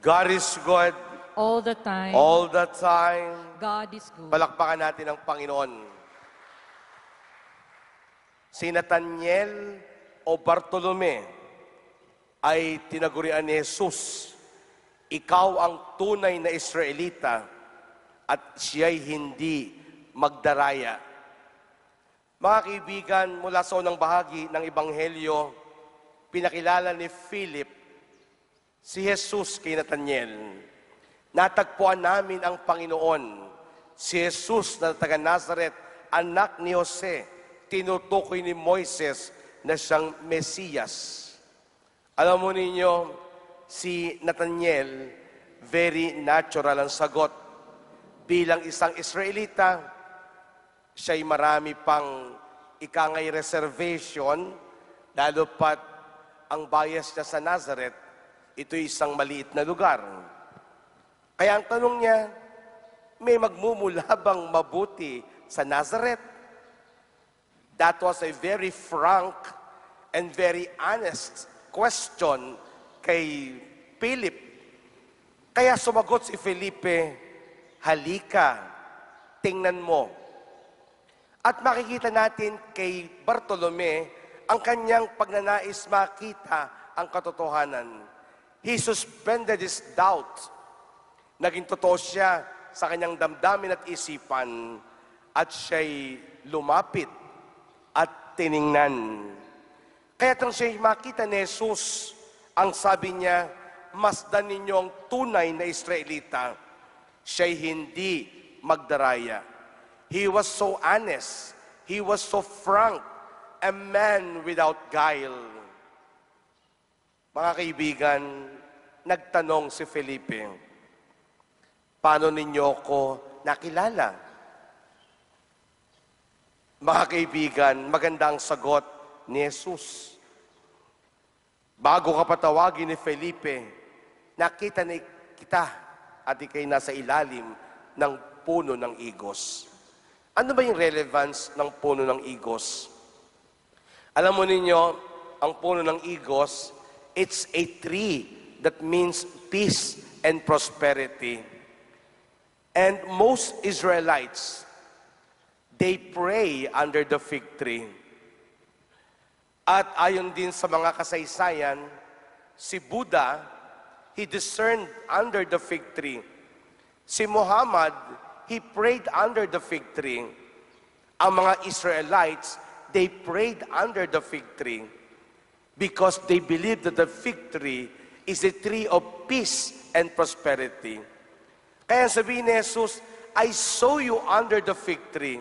God is good. All the time. All the time. God is good. Palakpakan natin ang Panginoon. Si Nathaniel o Bartolome ay tinagurian ni Jesus, Ikaw ang tunay na Israelita at siya'y hindi magdaraya. Mga kaibigan, mula sa unang bahagi ng Ebanghelyo, pinakilala ni Philip Si Jesus kay Nathaniel, natagpuan namin ang Panginoon. Si Jesus na taga Nazareth, anak ni Jose, tinutukoy ni Moises na siyang Mesiyas. Alam mo ninyo, si Nathaniel, very natural ang sagot. Bilang isang Israelita, siya'y marami pang ikangay reservation, lalo pat ang bias niya sa Nazareth ito isang maliit na lugar. Kaya ang tanong niya, may magmumula bang mabuti sa Nazareth? That was a very frank and very honest question kay Philip. Kaya sumagot si Felipe, halika, tingnan mo. At makikita natin kay Bartolome ang kanyang pagnanais makita ang katotohanan. He suspended his doubt. Naging totoo siya sa kanyang damdamin at isipan at siya'y lumapit at tiningnan. Kaya nang siya'y makita ni Jesus, ang sabi niya, masdan ninyo ang tunay na Israelita. Siya'y hindi magdaraya. He was so honest. He was so frank. A man without guile. Mga kaibigan, nagtanong si Felipe, paano ninyo ako nakilala? Mga kaibigan, maganda sagot ni Jesus. Bago ka patawagin ni Felipe, nakita ni kita at ikay nasa ilalim ng puno ng igos. Ano ba yung relevance ng puno ng igos? Alam mo ninyo, ang puno ng igos It's a tree that means peace and prosperity. And most Israelites, they pray under the fig tree. At ayon din sa mga kasaysayan, si Buddha, he discerned under the fig tree. Si Muhammad, he prayed under the fig tree. Ang mga Israelites, they prayed under the fig tree because they believe that the fig tree is a tree of peace and prosperity. Kaya sabi ni Jesus, I saw you under the fig tree.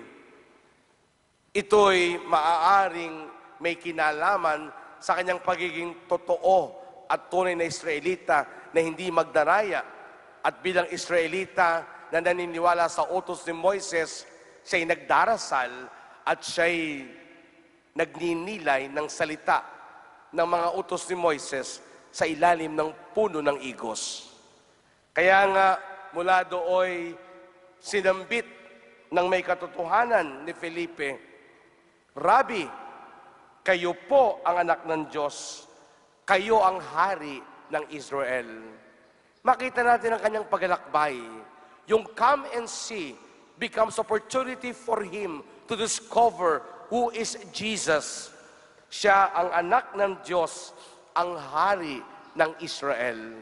Ito'y maaaring may kinalaman sa kanyang pagiging totoo at tunay na Israelita na hindi magdaraya. At bilang Israelita na naniniwala sa utos ni Moises, siya'y nagdarasal at siya'y nagninilay ng salita ng mga utos ni Moises sa ilalim ng puno ng igos. Kaya nga mula dooy sinambit ng may katotohanan ni Felipe, Rabi, kayo po ang anak ng Diyos. Kayo ang hari ng Israel. Makita natin ang kanyang pagalakbay. Yung come and see becomes opportunity for him to discover who is Jesus siya ang anak ng Diyos, ang hari ng Israel.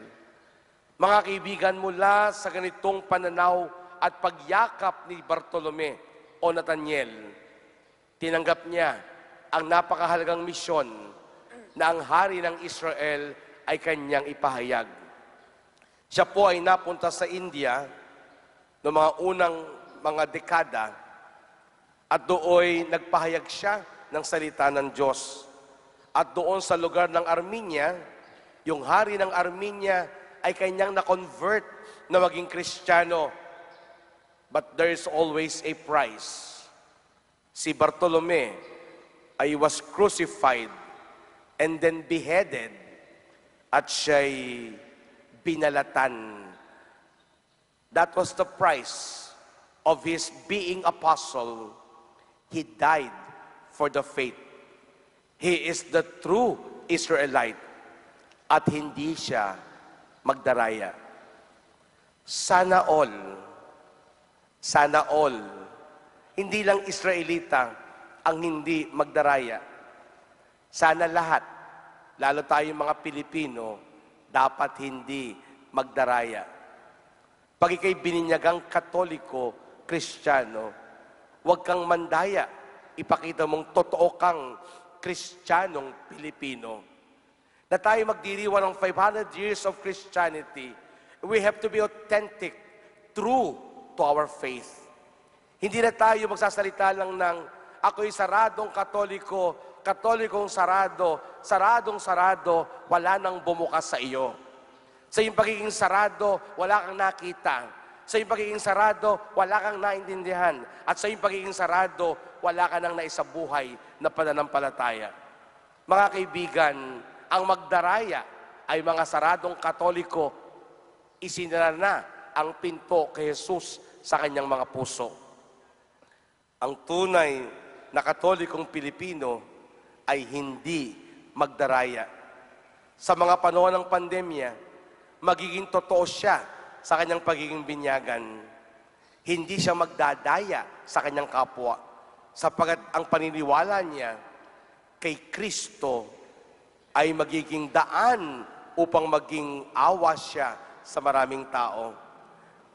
Mga kaibigan, mula sa ganitong pananaw at pagyakap ni Bartolome o Nathaniel, tinanggap niya ang napakahalagang misyon na ang hari ng Israel ay kanyang ipahayag. Siya po ay napunta sa India noong mga unang mga dekada at dooy nagpahayag siya ng salita ng Diyos. At doon sa lugar ng Armenia, yung hari ng Armenia ay kanyang na-convert na maging Kristiyano. But there is always a price. Si Bartolome ay was crucified and then beheaded at siya'y binalatan. That was the price of his being apostle. He died for the faith. He is the true Israelite at hindi siya magdaraya. Sana all, sana all, hindi lang Israelita ang hindi magdaraya. Sana lahat, lalo tayong mga Pilipino, dapat hindi magdaraya. Pag ikay bininyagang katoliko, kristyano, huwag kang mandaya ipakita mong totoo kang Kristiyanong Pilipino. Na tayo magdiriwan ng 500 years of Christianity, we have to be authentic, true to our faith. Hindi na tayo magsasalita lang ng, ako'y saradong katoliko, katolikong sarado, saradong sarado, wala nang bumukas sa iyo. Sa iyong pagiging sarado, wala kang nakita. Sa iyong pagiging sarado, wala kang naintindihan. At sa iyong pagiging sarado, wala ka nang naisabuhay na pananampalataya. Mga kaibigan, ang magdaraya ay mga saradong katoliko. Isinara na ang pinto kay Jesus sa kanyang mga puso. Ang tunay na katolikong Pilipino ay hindi magdaraya. Sa mga panahon ng pandemya, magiging totoo siya sa kanyang pagiging binyagan. Hindi siya magdadaya sa kanyang kapwa sapagat ang paniniwala niya kay Kristo ay magiging daan upang maging awa siya sa maraming tao.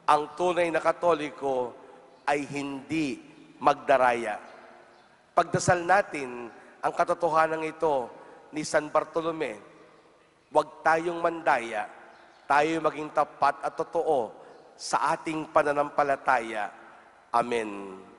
Ang tunay na katoliko ay hindi magdaraya. Pagdasal natin ang katotohanan ito ni San Bartolome, huwag tayong mandaya tayo maging tapat at totoo sa ating pananampalataya. Amen.